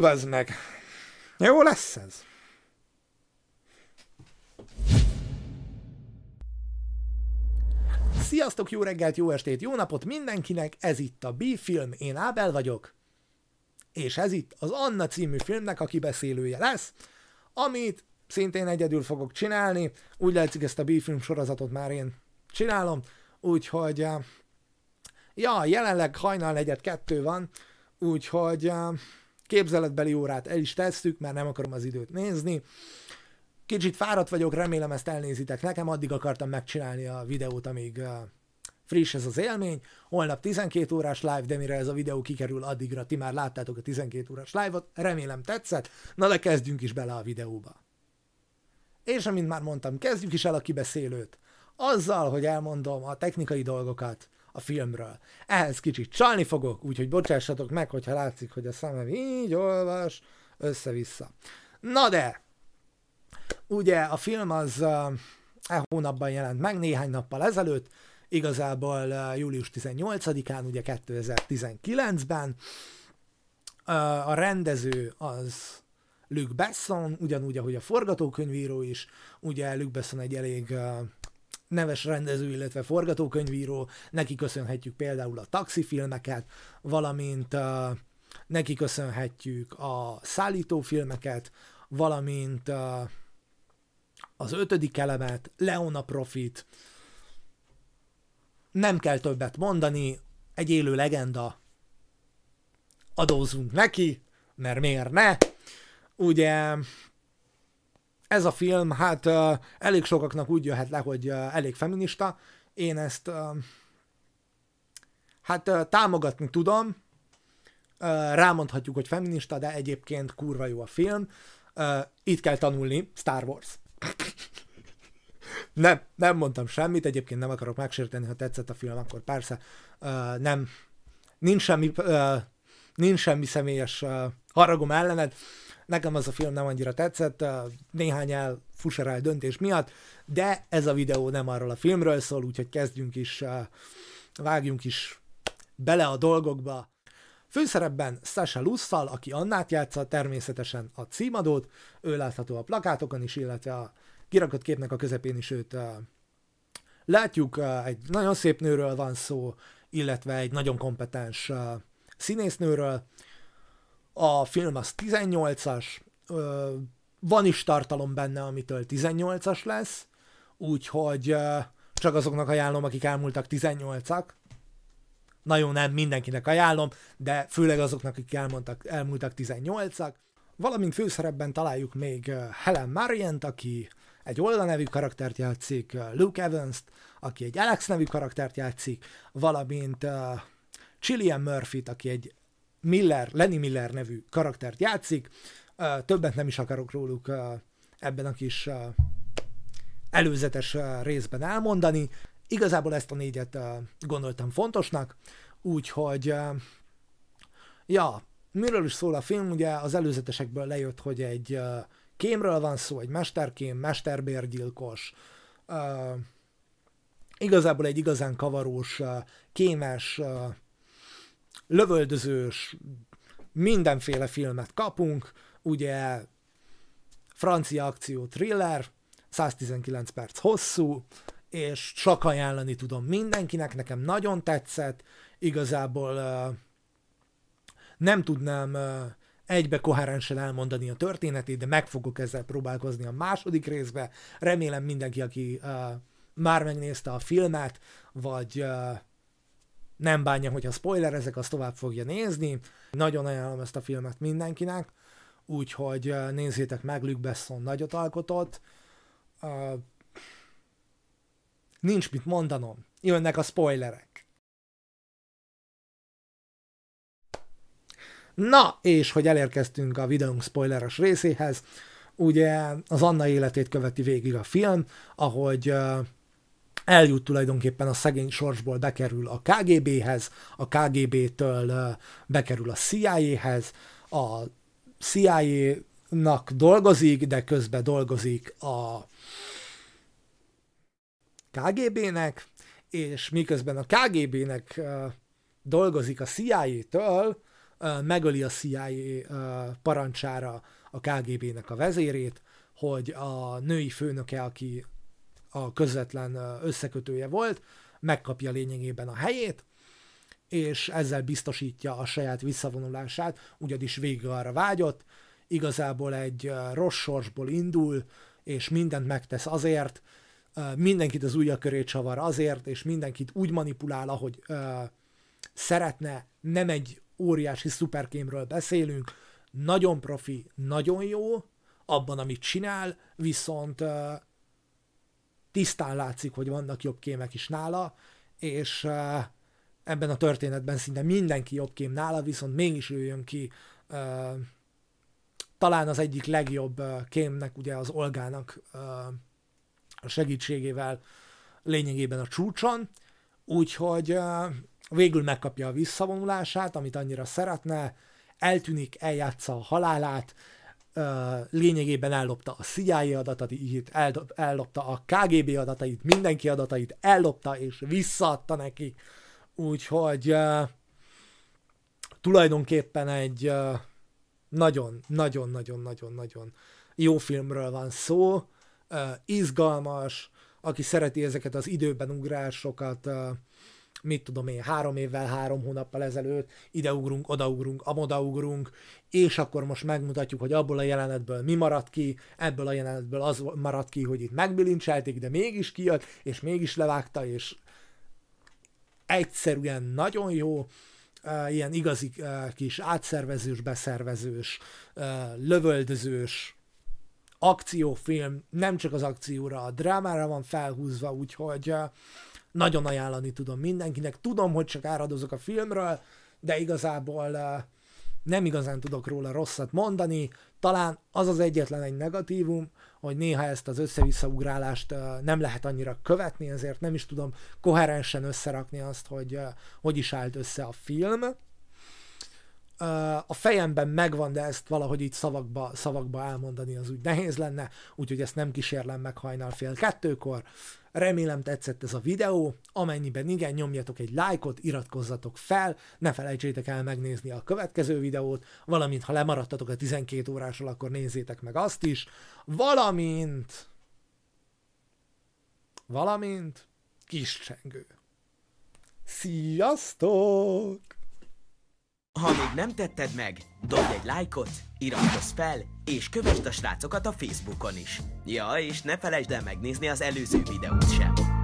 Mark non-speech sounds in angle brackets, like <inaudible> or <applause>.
Fú, meg! Jó lesz ez! Sziasztok, jó reggelt, jó estét, jó napot mindenkinek! Ez itt a B-film, én Ábel vagyok. És ez itt az Anna című filmnek a kibeszélője lesz, amit szintén egyedül fogok csinálni. Úgy látszik, ezt a B-film sorozatot már én csinálom, úgyhogy... Eh, ja, jelenleg hajnal negyed kettő van, úgyhogy eh, képzeletbeli órát el is tesszük, mert nem akarom az időt nézni. Kicsit fáradt vagyok, remélem ezt elnézitek nekem, addig akartam megcsinálni a videót, amíg friss ez az élmény. Holnap 12 órás live, de mire ez a videó kikerül, addigra ti már láttátok a 12 órás live-ot, remélem tetszett. Na de kezdjünk is bele a videóba. És amint már mondtam, kezdjük is el a kibeszélőt. Azzal, hogy elmondom a technikai dolgokat, a filmről. Ehhez kicsit csalni fogok, úgyhogy bocsássatok meg, hogyha látszik, hogy a szemem így olvas össze-vissza. Na de, ugye a film az e hónapban jelent meg, néhány nappal ezelőtt, igazából július 18-án, ugye 2019-ben. A rendező az Luke Besson, ugyanúgy, ahogy a forgatókönyvíró is. Ugye Luke Besson egy elég neves rendező, illetve forgatókönyvíró, neki köszönhetjük például a taxifilmeket, valamint uh, neki köszönhetjük a szállítófilmeket, valamint uh, az ötödik elemet, Leona Profit. Nem kell többet mondani, egy élő legenda. Adózunk neki, mert miért ne? Ugye ez a film, hát elég sokaknak úgy jöhet le, hogy elég feminista. Én ezt hát támogatni tudom, rámondhatjuk, hogy feminista, de egyébként kurva jó a film. Itt kell tanulni Star Wars. <laughs> nem, nem mondtam semmit, egyébként nem akarok megsérteni, ha tetszett a film, akkor persze nem, nincs semmi, nincs semmi személyes haragom ellened, Nekem az a film nem annyira tetszett, néhány fuserál döntés miatt, de ez a videó nem arról a filmről szól, úgyhogy kezdjünk is, vágjunk is bele a dolgokba. Főszerepben Sasha Lusszal, aki Annát játsza, természetesen a címadót, ő látható a plakátokon is, illetve a kirakott képnek a közepén is őt látjuk, egy nagyon szép nőről van szó, illetve egy nagyon kompetens színésznőről, a film az 18-as, van is tartalom benne, amitől 18-as lesz, úgyhogy csak azoknak ajánlom, akik elmúltak 18-ak. Nagyon nem mindenkinek ajánlom, de főleg azoknak, akik elmondtak, elmúltak 18-ak. Valamint főszerepben találjuk még Helen Marient, aki egy Olga nevű karaktert játszik, Luke evans aki egy Alex nevű karaktert játszik, valamint uh, Cillian Murphy-t, aki egy Miller, Lenny Miller nevű karaktert játszik. Többet nem is akarok róluk ebben a kis előzetes részben elmondani. Igazából ezt a négyet gondoltam fontosnak, úgyhogy ja, miről is szól a film? Ugye az előzetesekből lejött, hogy egy kémről van szó, egy mesterkém, mesterbérgyilkos, igazából egy igazán kavarós, kémes, lövöldözős, mindenféle filmet kapunk, ugye francia akció thriller, 119 perc hosszú, és csak ajánlani tudom mindenkinek, nekem nagyon tetszett, igazából nem tudnám egybe koherensen elmondani a történetét, de meg fogok ezzel próbálkozni a második részbe. Remélem mindenki, aki uh, már megnézte a filmet, vagy uh, nem bánja, hogyha spoiler ezek, azt tovább fogja nézni. Nagyon ajánlom ezt a filmet mindenkinek, úgyhogy nézzétek meg, Luke Besson nagyot alkotott. Uh, nincs mit mondanom, jönnek a spoilerek. Na, és hogy elérkeztünk a videónk spoileres részéhez, ugye az Anna életét követi végig a film, ahogy uh, eljut tulajdonképpen a szegény sorsból, bekerül a KGB-hez, a KGB-től bekerül a CIA-hez, a CIA-nak dolgozik, de közben dolgozik a KGB-nek, és miközben a KGB-nek dolgozik a CIA-től, megöli a CIA parancsára a KGB-nek a vezérét, hogy a női főnöke, aki a közvetlen összekötője volt, megkapja lényegében a helyét, és ezzel biztosítja a saját visszavonulását, ugyanis végig arra vágyott, igazából egy rossz sorsból indul, és mindent megtesz azért, mindenkit az ujja köré csavar azért, és mindenkit úgy manipulál, ahogy szeretne, nem egy óriási szuperkémről beszélünk, nagyon profi, nagyon jó abban, amit csinál, viszont tisztán látszik, hogy vannak jobb kémek is nála, és eh, ebben a történetben szinte mindenki jobb kém nála, viszont mégis ő jön ki eh, talán az egyik legjobb eh, kémnek, ugye az Olgának a segítségével lényegében a csúcson, úgyhogy végül megkapja a visszavonulását, amit annyira szeretne, eltűnik, eljátsza a halálát, lényegében ellopta a CIA adatait, ellopta a KGB adatait, mindenki adatait, ellopta és visszaadta neki. Úgyhogy tulajdonképpen egy nagyon-nagyon-nagyon-nagyon-nagyon jó filmről van szó, izgalmas, aki szereti ezeket az időben ugrásokat, uh, mit tudom én, három évvel, három hónappal ezelőtt, ideugrunk, odaugrunk, amodaugrunk, és akkor most megmutatjuk, hogy abból a jelenetből mi maradt ki, ebből a jelenetből az maradt ki, hogy itt megbilincselték, de mégis kijött, és mégis levágta, és egyszerűen nagyon jó, ilyen igazi kis átszervezős, beszervezős, lövöldözős, akciófilm, nem csak az akcióra, a drámára van felhúzva, úgyhogy nagyon ajánlani tudom mindenkinek. Tudom, hogy csak áradozok a filmről, de igazából nem igazán tudok róla rosszat mondani. Talán az az egyetlen egy negatívum, hogy néha ezt az össze-visszaugrálást nem lehet annyira követni, ezért nem is tudom koherensen összerakni azt, hogy hogy is állt össze a film a fejemben megvan, de ezt valahogy így szavakba, szavakba elmondani az úgy nehéz lenne, úgyhogy ezt nem kísérlem meg hajnal fél kettőkor. Remélem tetszett ez a videó, amennyiben igen, nyomjatok egy lájkot, iratkozzatok fel, ne felejtsétek el megnézni a következő videót, valamint ha lemaradtatok a 12 órásról, akkor nézzétek meg azt is, valamint valamint kis csengő. Sziasztok! Ha még nem tetted meg, dobj egy lájkot, iratkozz fel, és kövess a srácokat a Facebookon is. Ja, és ne felejtsd el megnézni az előző videót sem.